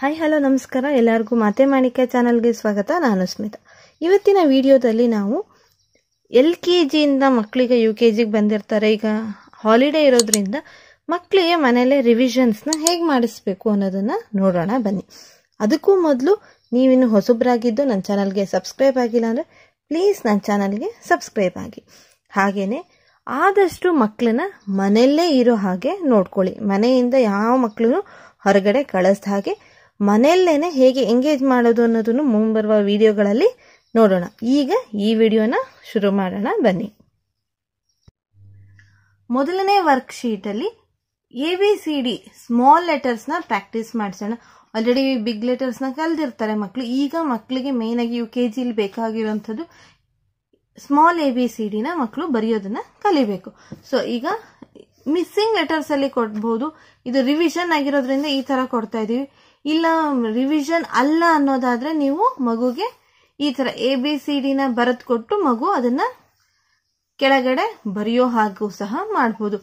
Hi hello ನಮಸ್ಕಾರ ಎಲ್ಲರಿಗೂ ಮಾತೆ ಮಾಣಿಕ್ಯ ಚಾನಲ್ಗೆ ಸ್ವಾಗತ ನಾನು ಸ್ಮಿತಾ ಇವತ್ತಿನ ವಿಡಿಯೋದಲ್ಲಿ ನಾವು ಎಲ್ ಕೆ ಜಿಯಿಂದ ಮಕ್ಕಳಿಗೆ ಯು ಕೆ ಜಿಗೆ ಬಂದಿರ್ತಾರೆ ಈಗ ಹಾಲಿಡೇ ಇರೋದ್ರಿಂದ ಮಕ್ಕಳಿಗೆ ಮನೆಯಲ್ಲೇ ರಿವಿಷನ್ಸ್ನ ಹೇಗೆ ಮಾಡಿಸ್ಬೇಕು ಅನ್ನೋದನ್ನು ನೋಡೋಣ ಬನ್ನಿ ಅದಕ್ಕೂ ಮೊದಲು ನೀವಿನ್ನು ಹೊಸಬ್ರಾಗಿದ್ದು ನನ್ನ ಚಾನಲ್ಗೆ ಸಬ್ಸ್ಕ್ರೈಬ್ ಆಗಿಲ್ಲ ಅಂದರೆ ಪ್ಲೀಸ್ ನನ್ನ ಚಾನಲ್ಗೆ ಸಬ್ಸ್ಕ್ರೈಬ್ ಆಗಿ ಹಾಗೆಯೇ ಆದಷ್ಟು ಮಕ್ಕಳನ್ನ ಮನೆಯಲ್ಲೇ ಇರೋ ಹಾಗೆ ನೋಡ್ಕೊಳ್ಳಿ ಮನೆಯಿಂದ ಯಾವ ಮಕ್ಕಳು ಹೊರಗಡೆ ಕಳಿಸ್ದ ಹಾಗೆ ಮನೆಯಲ್ಲೇನೆ ಹೇಗೆ ಎಂಗೇಜ್ ಮಾಡೋದು ಅನ್ನೋದನ್ನು ಮುಂಬರುವ ವಿಡಿಯೋಗಳಲ್ಲಿ ನೋಡೋಣ ಈಗ ಈ ವಿಡಿಯೋನ ಶುರು ಮಾಡೋಣ ಬನ್ನಿ ಮೊದಲನೇ ವರ್ಕ್ಶೀಟಲ್ಲಿ A B C D small ಲೆಟರ್ಸ್ನ ಪ್ರಾಕ್ಟೀಸ್ ಮಾಡಿಸೋಣ ಆಲ್ರೆಡಿ ಬಿಗ್ ಲೆಟರ್ಸ್ನ ಕಲ್ತಿರ್ತಾರೆ ಮಕ್ಕಳು ಈಗ ಮಕ್ಕಳಿಗೆ ಆಗಿ ಯು ಕೆ ಜಿಲಿ ಬೇಕಾಗಿರುವಂಥದ್ದು ಸ್ಮಾಲ್ ಎ ಬಿ ಸಿ ಡಿನ ಮಕ್ಕಳು ಬರೆಯೋದನ್ನ ಕಲಿಬೇಕು ಸೊ ಈಗ ಮಿಸ್ಸಿಂಗ್ ಲೆಟರ್ಸಲ್ಲಿ ಕೊಡ್ಬೋದು ಇದು ರಿವಿಷನ್ ಆಗಿರೋದ್ರಿಂದ ಈ ಥರ ಕೊಡ್ತಾ ಇದ್ದೀವಿ ಇಲ್ಲ ರಿವಿಷನ್ ಅಲ್ಲ ಅನ್ನೋದಾದ್ರೆ ನೀವು ಮಗುಗೆ ಈ ತರ ಎ ಬಿ ಸಿ ಡಿನ ಬರೆದು ಕೊಟ್ಟು ಮಗು ಅದನ್ನ ಕೆಳಗಡೆ ಬರೆಯೋ ಹಾಗೂ ಸಹ ಮಾಡ್ಬೋದು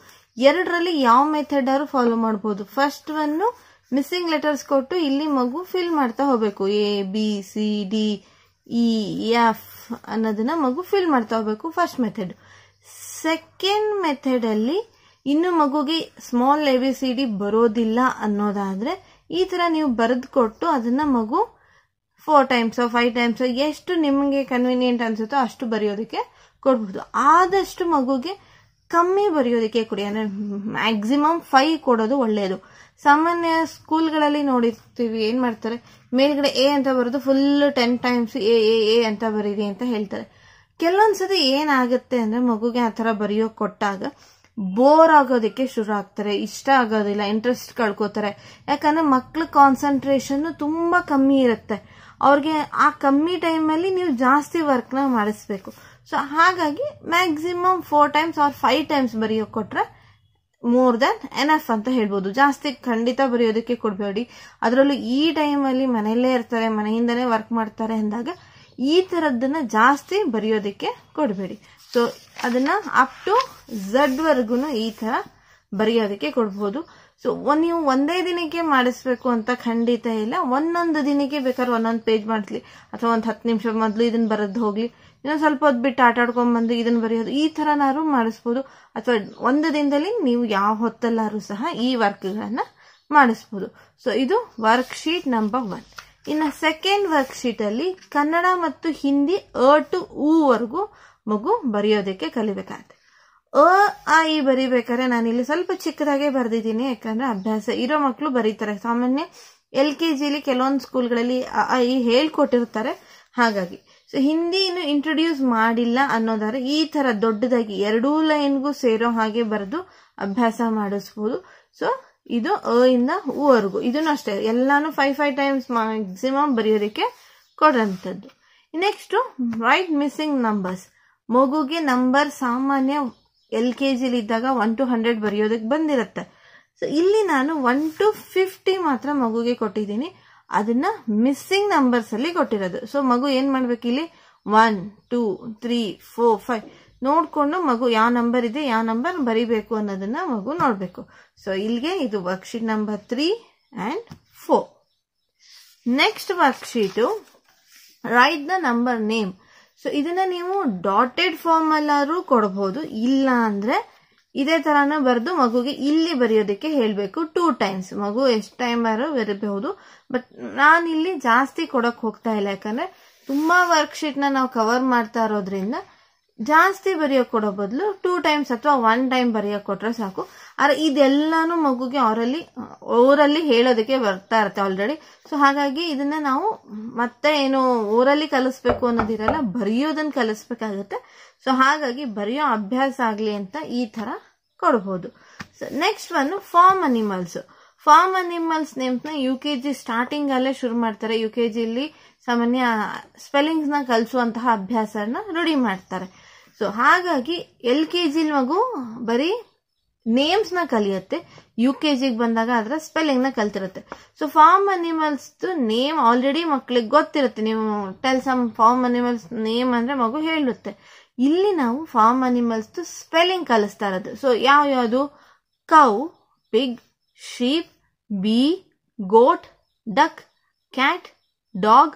ಎರಡರಲ್ಲಿ ಯಾವ ಮೆಥಡ್ ಆದ್ರೂ ಫಾಲೋ ಮಾಡ್ಬೋದು ಫಸ್ಟ್ ಒನ್ನು ಮಿಸ್ಸಿಂಗ್ ಲೆಟರ್ಸ್ ಕೊಟ್ಟು ಇಲ್ಲಿ ಮಗು ಫಿಲ್ ಮಾಡ್ತಾ ಹೋಗ್ಬೇಕು A B C D E F ಅನ್ನೋದನ್ನ ಮಗು ಫಿಲ್ ಮಾಡ್ತಾ ಹೋಗ್ಬೇಕು ಫಸ್ಟ್ ಮೆಥಡ್ ಸೆಕೆಂಡ್ ಅಲ್ಲಿ ಇನ್ನು ಮಗುಗೆ small A B C D ಬರೋದಿಲ್ಲ ಅನ್ನೋದಾದ್ರೆ ಈ ಥರ ನೀವು ಬರೆದು ಕೊಟ್ಟು ಅದನ್ನು ಮಗು ಫೋರ್ ಟೈಮ್ಸ್ ಫೈವ್ ಟೈಮ್ಸ್ ಎಷ್ಟು ನಿಮಗೆ ಕನ್ವೀನಿಯೆಂಟ್ ಅನಿಸುತ್ತೋ ಅಷ್ಟು ಬರೆಯೋದಕ್ಕೆ ಕೊಡ್ಬೋದು ಆದಷ್ಟು ಮಗುಗೆ ಕಮ್ಮಿ ಬರೆಯೋದಕ್ಕೆ ಕೊಡಿ ಅಂದರೆ ಮ್ಯಾಕ್ಸಿಮಮ್ ಫೈವ್ ಕೊಡೋದು ಒಳ್ಳೆಯದು ಸಾಮಾನ್ಯ ಸ್ಕೂಲ್ಗಳಲ್ಲಿ ನೋಡಿರ್ತೀವಿ ಏನು ಮಾಡ್ತಾರೆ ಮೇಲ್ಗಡೆ ಎ ಅಂತ ಬರೋದು full ten times A A A ಅಂತ ಬರೀರಿ ಅಂತ ಹೇಳ್ತಾರೆ ಕೆಲವೊಂದ್ಸತಿ ಏನಾಗುತ್ತೆ ಅಂದರೆ ಮಗುಗೆ ಆ ಥರ ಬರೆಯೋ ಕೊಟ್ಟಾಗ ಬೋರ್ ಆಗೋದಕ್ಕೆ ಶುರು ಆಗ್ತಾರೆ ಇಷ್ಟ ಆಗೋದಿಲ್ಲ ಇಂಟ್ರೆಸ್ಟ್ ಕಳ್ಕೋತಾರೆ ಯಾಕಂದ್ರೆ ಮಕ್ಳ ಕಾನ್ಸಂಟ್ರೇಷನ್ ತುಂಬಾ ಕಮ್ಮಿ ಇರುತ್ತೆ ಅವ್ರಿಗೆ ಆ ಕಮ್ಮಿ ಟೈಮಲ್ಲಿ ನೀವು ಜಾಸ್ತಿ ನ ಮಾಡಿಸ್ಬೇಕು ಸೊ ಹಾಗಾಗಿ maximum four times or five times ಬರೆಯೋ ಕೊಟ್ರೆ ಮೋರ್ ದೆನ್ ಎಫ್ ಅಂತ ಹೇಳ್ಬೋದು ಜಾಸ್ತಿ ಖಂಡಿತ ಬರೆಯೋದಕ್ಕೆ ಕೊಡಬೇಡಿ ಅದರಲ್ಲೂ ಈ ಟೈಮಲ್ಲಿ ಮನೆಯಲ್ಲೇ ಇರ್ತಾರೆ ಮನೆಯಿಂದನೇ ವರ್ಕ್ ಮಾಡ್ತಾರೆ ಅಂದಾಗ ಈ ತರದ್ದನ್ನ ಜಾಸ್ತಿ ಬರೆಯೋದಕ್ಕೆ ಕೊಡಬೇಡಿ ಸೊ ಅದನ್ನ ಅಪ್ ಟು ಝಡ್ ವರ್ಗು ಈ ತರ ಬರೆಯೋದಕ್ಕೆ ಕೊಡ್ಬೋದು ಸೊ ನೀವು ಒಂದೇ ದಿನಕ್ಕೆ ಮಾಡಿಸ್ಬೇಕು ಅಂತ ಖಂಡಿತ ಇಲ್ಲ ಒಂದೊಂದು ದಿನಕ್ಕೆ ಬೇಕಾದ್ರೆ ಒಂದೊಂದು ಪೇಜ್ ಮಾಡ್ಲಿ ಅಥವಾ ಒಂದು ಹತ್ತು ನಿಮಿಷ ಮೊದಲು ಇದನ್ನ ಬರೆದು ಹೋಗ್ಲಿ ಇನ್ನೊಂದು ಸ್ವಲ್ಪ ಹೊತ್ತು ಬಿಟ್ಟು ಆಟ ಬಂದು ಇದನ್ನ ಬರೆಯೋದು ಈ ಥರನಾದ್ರು ಮಾಡಿಸ್ಬೋದು ಅಥವಾ ಒಂದು ದಿನದಲ್ಲಿ ನೀವು ಯಾವ ಹೊತ್ತಲ್ಲಾರು ಸಹ ಈ ವರ್ಕ್ಗಳನ್ನು ಮಾಡಿಸ್ಬೋದು ಸೊ ಇದು ವರ್ಕ್ ಶೀಟ್ ನಂಬರ್ ಒನ್ ಇನ್ನ ಸೆಕೆಂಡ್ ವರ್ಕ್ ಶೀಟ್ ಅಲ್ಲಿ ಕನ್ನಡ ಮತ್ತು ಹಿಂದಿ ಅ ಟು ಊವರೆಗೂ ಮಗು ಬರೆಯೋದಕ್ಕೆ ಕಲಿಬೇಕಾಗತ್ತೆ ಅ ಆ ಇ ಬರಿಬೇಕಾದ್ರೆ ನಾನಿಲ್ಲಿ ಸ್ವಲ್ಪ ಚಿಕ್ಕದಾಗೆ ಬರೆದಿದ್ದೀನಿ ಯಾಕಂದ್ರೆ ಅಭ್ಯಾಸ ಇರೋ ಮಕ್ಕಳು ಬರೀತಾರೆ ಸಾಮಾನ್ಯ ಎಲ್ ಕೆ ಜಿಲಿ ಕೆಲವೊಂದು ಸ್ಕೂಲ್ಗಳಲ್ಲಿ ಆ ಈ ಹೇಳ್ಕೊಟ್ಟಿರ್ತಾರೆ ಹಾಗಾಗಿ ಸೊ ಹಿಂದಿ ಇಂಟ್ರೊಡ್ಯೂಸ್ ಮಾಡಿಲ್ಲ ಅನ್ನೋದಾದ್ರೆ ಈ ತರ ದೊಡ್ಡದಾಗಿ ಎರಡೂ ಲೈನ್ಗೂ ಸೇರೋ ಹಾಗೆ ಬರೆದು ಅಭ್ಯಾಸ ಮಾಡಿಸ್ಬೋದು ಸೊ ಇದು ಅ ಇಂದ ಊವರೆಗೂ ಇದನ್ನು ಅಷ್ಟೇ ಎಲ್ಲಾನು ಫೈವ್ ಫೈವ್ ಟೈಮ್ಸ್ ಮ್ಯಾಕ್ಸಿಮಮ್ ಬರೆಯೋದಕ್ಕೆ ಕೊಡೋಂಥದ್ದು ನೆಕ್ಸ್ಟು ರೈಟ್ ಮಿಸ್ಸಿಂಗ್ ನಂಬರ್ಸ್ ಮಗುಗೆ ನಂಬರ್ ಸಾಮಾನ್ಯ ಎಲ್ ಕೆ ಇದ್ದಾಗ ಒನ್ ಟು ಹಂಡ್ರೆಡ್ ಬರೆಯೋದಕ್ಕೆ ಬಂದಿರುತ್ತೆ ಸೊ ಇಲ್ಲಿ ನಾನು ಒನ್ ಟು ಫಿಫ್ಟಿ ಮಾತ್ರ ಮಗುಗೆ ಕೊಟ್ಟಿದ್ದೀನಿ ಅದನ್ನ ಮಿಸ್ಸಿಂಗ್ ನಂಬರ್ಸ್ ಅಲ್ಲಿ ಕೊಟ್ಟಿರೋದು ಸೊ ಮಗು ಏನ್ ಮಾಡ್ಬೇಕು ಇಲ್ಲಿ one two three four five ನೋಡ್ಕೊಂಡು ಮಗು ಯಾವ ನಂಬರ್ ಇದೆ ಯಾವ ನಂಬರ್ ಬರಿಬೇಕು ಅನ್ನೋದನ್ನ ಮಗು ನೋಡಬೇಕು ಸೊ ಇಲ್ಲಿಗೆ ಇದು worksheet number three and four next worksheet write the number name so ಇದನ್ನ ನೀವು ಡಾಟೆಡ್ ಫಾರ್ಮ್ ಅಲ್ಲಾದ್ರೂ ಕೊಡಬಹುದು ಇಲ್ಲ ಅಂದ್ರೆ ಇದೇ ತರಾನ ಬರೆದು ಮಗುಗೆ ಇಲ್ಲಿ ಬರೆಯೋದಕ್ಕೆ ಹೇಳಬೇಕು ಟೂ ಟೈಮ್ಸ್ ಮಗು ಎಷ್ಟು ಟೈಮ್ ಆದ್ರೂ ಬರಬಹುದು ಬಟ್ ಇಲ್ಲಿ ಜಾಸ್ತಿ ಕೊಡಕ್ ಹೋಗ್ತಾ ಇಲ್ಲ ಯಾಕಂದ್ರೆ ತುಂಬಾ ವರ್ಕ್ ಶೀಟ್ ನಾವು ಕವರ್ ಮಾಡ್ತಾ ಇರೋದ್ರಿಂದ ಜಾಸ್ತಿ ಬರೆಯೋ ಕೊಡೋ ಬದಲು ಟೂ ಟೈಮ್ಸ್ ಅಥವಾ ಒನ್ ಟೈಮ್ ಬರೆಯೋ ಕೊಟ್ರೆ ಸಾಕು ಆದರೆ ಇದೆಲ್ಲಾನು ಮಗುಗೆ ಅವರಲ್ಲಿ ಓರಲ್ಲಿ ಹೇಳೋದಕ್ಕೆ ಬರ್ತಾ ಇರುತ್ತೆ ಆಲ್ರೆಡಿ ಸೊ ಹಾಗಾಗಿ ಇದನ್ನ ನಾವು ಮತ್ತೆ ಏನು ಊರಲ್ಲಿ ಕಲಿಸ್ಬೇಕು ಅನ್ನೋದಿರಲ್ಲ ಬರೆಯೋದನ್ನ ಕಲಿಸ್ಬೇಕಾಗತ್ತೆ ಸೊ ಹಾಗಾಗಿ ಬರೆಯೋ ಅಭ್ಯಾಸ ಆಗಲಿ ಅಂತ ಈ ತರ ಕೊಡ್ಬೋದು so next one farm animals farm animals ನೇಮ್ಸ್ನ ಯು ಕೆ ಜಿ ಸ್ಟಾರ್ಟಿಂಗ್ ಅಲ್ಲೇ ಶುರು ಮಾಡ್ತಾರೆ ಯು ಕೆ ಜಿಲಿ ಸಾಮಾನ್ಯ ನ ಕಲಿಸುವಂತಹ ಅಭ್ಯಾಸನ ರೂಢಿ ಮಾಡ್ತಾರೆ ಸೊ ಹಾಗಾಗಿ ಎಲ್ ಕೆ ಜಿ ಮಗು ಬರೀ ನೇಮ್ಸ್ ನ ಕಲಿಯುತ್ತೆ ಯು ಕೆ ಜಿಗೆ ಬಂದಾಗ ಅದರ ಸ್ಪೆಲ್ಲಿಂಗ್ ನ ಕಲ್ತಿರುತ್ತೆ so farm animals name already ಮಕ್ಕಳಿಗೆ ಗೊತ್ತಿರುತ್ತೆ ನೀವು tell some farm animals name ಅಂದ್ರೆ ಮಗು ಹೇಳುತ್ತೆ ಇಲ್ಲಿ ನಾವು ಫಾರ್ಮ್ ಅನಿಮಲ್ಸ್ ಸ್ಪೆಲ್ಲಿಂಗ್ ಕಲಿಸ್ತಾ ಇರೋದು ಸೊ ಯಾವ ಯಾವ್ದು cow pig sheep B goat duck cat dog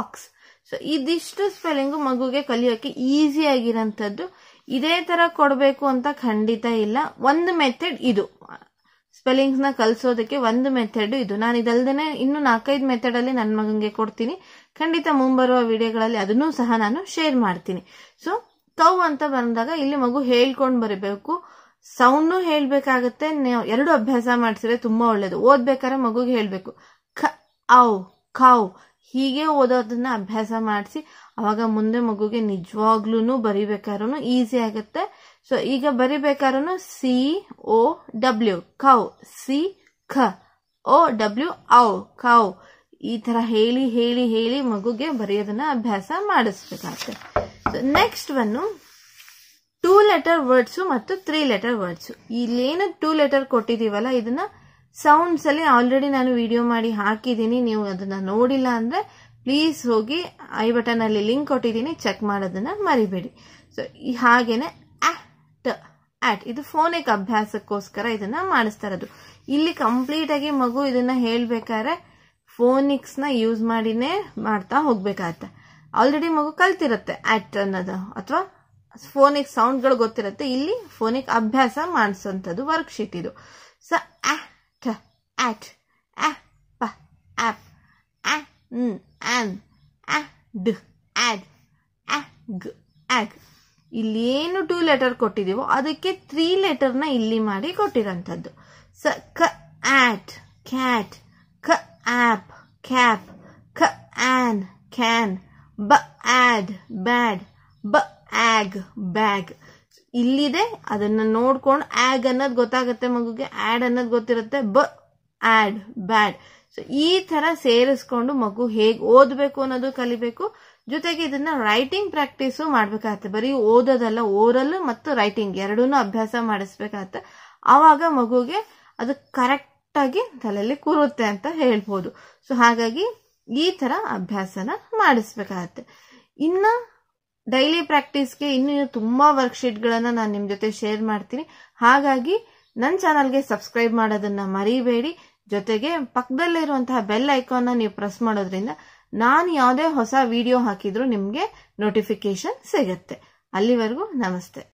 ox so ಇದಿಷ್ಟು ಸ್ಪೆಲ್ಲಿಂಗು ಮಗುಗೆ ಕಲಿಯೋಕೆ ಈಸಿ ಆಗಿರೋಂಥದ್ದು ಇದೇ ತರ ಕೊಡಬೇಕು ಅಂತ ಖಂಡಿತ ಇಲ್ಲ ಒಂದು ಮೆಥಡ್ ಇದು ಸ್ಪೆಲ್ಲಿಂಗ್ಸ್ ನ ಕಲಿಸೋದಕ್ಕೆ ಒಂದು ಮೆಥಡ್ ಇದು ನಾನು ಇದಲ್ದೇನೆ ಇನ್ನು ನಾಲ್ಕೈದು ಮೆಥಡ್ ಅಲ್ಲಿ ನನ್ನ ಮಗನಿಗೆ ಕೊಡ್ತೀನಿ ಖಂಡಿತ ಮುಂಬರುವ ವಿಡಿಯೋಗಳಲ್ಲಿ ಅದನ್ನೂ ಸಹ ನಾನು ಶೇರ್ ಮಾಡ್ತೀನಿ ಸೊ ಕೌ ಅಂತ ಬಂದಾಗ ಇಲ್ಲಿ ಮಗು ಹೇಳ್ಕೊಂಡು ಬರಬೇಕು ಸೌಂಡ್ ಹೇಳ್ಬೇಕಾಗತ್ತೆ ಎರಡು ಅಭ್ಯಾಸ ಮಾಡಿಸಿದ್ರೆ ತುಂಬಾ ಒಳ್ಳೇದು ಓದ್ಬೇಕಾದ್ರೆ ಮಗುಗೆ ಹೇಳ್ಬೇಕು ಖ ಔ ಕಾವ್ ಹೀಗೆ ಓದೋದನ್ನ ಅಭ್ಯಾಸ ಮಾಡಿಸಿ ಅವಾಗ ಮುಂದೆ ಮಗುಗೆ ನಿಜವಾಗ್ಲೂ ಬರಿಬೇಕಾದ್ರೂ ಈಸಿ ಆಗುತ್ತೆ ಸೊ ಈಗ ಬರಿಬೇಕಾದ್ರೂ C O W cow C ಖ ಓ ಡಬ್ಲ್ಯೂ ಔ ಕೌ ಈ ತರ ಹೇಳಿ ಹೇಳಿ ಹೇಳಿ ಮಗುಗೆ ಬರೆಯೋದನ್ನ ಅಭ್ಯಾಸ ಮಾಡಿಸ್ಬೇಕಾಗತ್ತೆ ಸೊ ನೆಕ್ಸ್ಟ್ ಒಂದು ಟೂ ಲೆಟರ್ ವರ್ಡ್ಸು ಮತ್ತು ತ್ರೀ ಲೆಟರ್ ವರ್ಡ್ಸು ಇಲ್ಲೇನು ಟೂ ಲೆಟರ್ ಕೊಟ್ಟಿದ್ದೀವಲ್ಲ ಇದನ್ನ ಸೌಂಡ್ಸ್ ಅಲ್ಲಿ ಆಲ್ರೆಡಿ ನಾನು ವಿಡಿಯೋ ಮಾಡಿ ಹಾಕಿದ್ದೀನಿ ನೀವು ಅದನ್ನ ನೋಡಿಲ್ಲ ಅಂದ್ರೆ ಪ್ಲೀಸ್ ಹೋಗಿ ಐ ಬಟನ್ ಅಲ್ಲಿ ಲಿಂಕ್ ಕೊಟ್ಟಿದ್ದೀನಿ ಚೆಕ್ ಮಾಡೋದನ್ನ ಮರಿಬೇಡಿ ಸೊ ಹಾಗೇನೆ ಆಟ್ ಆಟ್ ಇದು ಫೋನಿಕ್ ಅಭ್ಯಾಸಕ್ಕೋಸ್ಕರ ಇದನ್ನ ಮಾಡಿಸ್ತಾ ಇರೋದು ಇಲ್ಲಿ ಆಗಿ ಮಗು ಇದನ್ನ ಹೇಳ್ಬೇಕಾದ್ರೆ ಫೋನಿಕ್ಸ್ ನ ಯೂಸ್ ಮಾಡಿನೇ ಮಾಡ್ತಾ ಹೋಗ್ಬೇಕಾಗತ್ತೆ ಆಲ್ರೆಡಿ ಮಗು ಕಲ್ತಿರುತ್ತೆ ಆಟ್ ಅನ್ನೋದು ಅಥವಾ ಫೋನಿಕ್ ಸೌಂಡ್ಗಳು ಗೊತ್ತಿರುತ್ತೆ ಇಲ್ಲಿ ಫೋನಿಕ್ ಅಭ್ಯಾಸ ಮಾಡಿಸೋಂಥದ್ದು ವರ್ಕ್ಶೀಟ್ ಇದು so k, at, a, p, ap, a, n, an, a, d, ad, a, ag. ಇಲ್ಲಿ ಏನು ಟೂ ಲೆಟರ್ ಕೊಟ್ಟಿದ್ದೀವೋ ಅದಕ್ಕೆ ತ್ರೀ ಲೆಟರ್ನ ಇಲ್ಲಿ ಮಾಡಿ ಕೊಟ್ಟಿರೋಂಥದ್ದು ಸ ಕ ಆಟ್ ಕ್ಯಾಟ್ ಕ ಆಪ್ ಕ್ಯಾಪ್ ಕ ಆನ್ ಕ್ಯಾನ್ ಬ ಆಡ್ ಬ್ಯಾಡ್ ಬ ಆಗ್ ಬ್ಯಾಗ್ ಇಲ್ಲಿದೆ ಅದನ್ನ ನೋಡ್ಕೊಂಡು ಆಗ್ ಅನ್ನೋದು ಗೊತ್ತಾಗುತ್ತೆ ಮಗುಗೆ ಆ್ಯಡ್ ಅನ್ನೋದು ಗೊತ್ತಿರುತ್ತೆ ಬ ಆ್ಯಡ್ ಬ್ಯಾಡ್ ಸೊ ಈ ತರ ಸೇರಿಸ್ಕೊಂಡು ಮಗು ಹೇಗೆ ಓದಬೇಕು ಅನ್ನೋದು ಕಲಿಬೇಕು ಜೊತೆಗೆ ಇದನ್ನ ರೈಟಿಂಗ್ ಪ್ರಾಕ್ಟೀಸು ಮಾಡ್ಬೇಕಾಗತ್ತೆ ಬರೀ ಓದೋದಲ್ಲ ಓರಲ್ ಮತ್ತು ರೈಟಿಂಗ್ ಎರಡೂನು ಅಭ್ಯಾಸ ಮಾಡಿಸ್ಬೇಕಾಗತ್ತೆ ಆವಾಗ ಮಗುಗೆ ಅದು ಕರೆಕ್ಟಾಗಿ ತಲೆಯಲ್ಲಿ ಕೂರುತ್ತೆ ಅಂತ ಹೇಳ್ಬೋದು ಸೊ ಹಾಗಾಗಿ ಈ ತರ ಅಭ್ಯಾಸನ ಮಾಡಿಸ್ಬೇಕಾಗತ್ತೆ ಇನ್ನು ಡೈಲಿ ಪ್ರಾಕ್ಟೀಸ್ಗೆ ಇನ್ನೂ ತುಂಬ ವರ್ಕ್ಶೀಟ್ಗಳನ್ನು ನಾನು ನಿಮ್ಮ ಜೊತೆ ಶೇರ್ ಮಾಡ್ತೀನಿ ಹಾಗಾಗಿ ನನ್ನ ಚಾನಲ್ಗೆ ಸಬ್ಸ್ಕ್ರೈಬ್ ಮಾಡೋದನ್ನು ಮರಿಬೇಡಿ ಜೊತೆಗೆ ಪಕ್ಕದಲ್ಲಿರುವಂತಹ ಬೆಲ್ ಐಕಾನ್ನ ನೀವು ಪ್ರೆಸ್ ಮಾಡೋದ್ರಿಂದ ನಾನು ಯಾವುದೇ ಹೊಸ ವಿಡಿಯೋ ಹಾಕಿದ್ರು ನಿಮಗೆ ನೋಟಿಫಿಕೇಶನ್ ಸಿಗುತ್ತೆ ಅಲ್ಲಿವರೆಗೂ ನಮಸ್ತೆ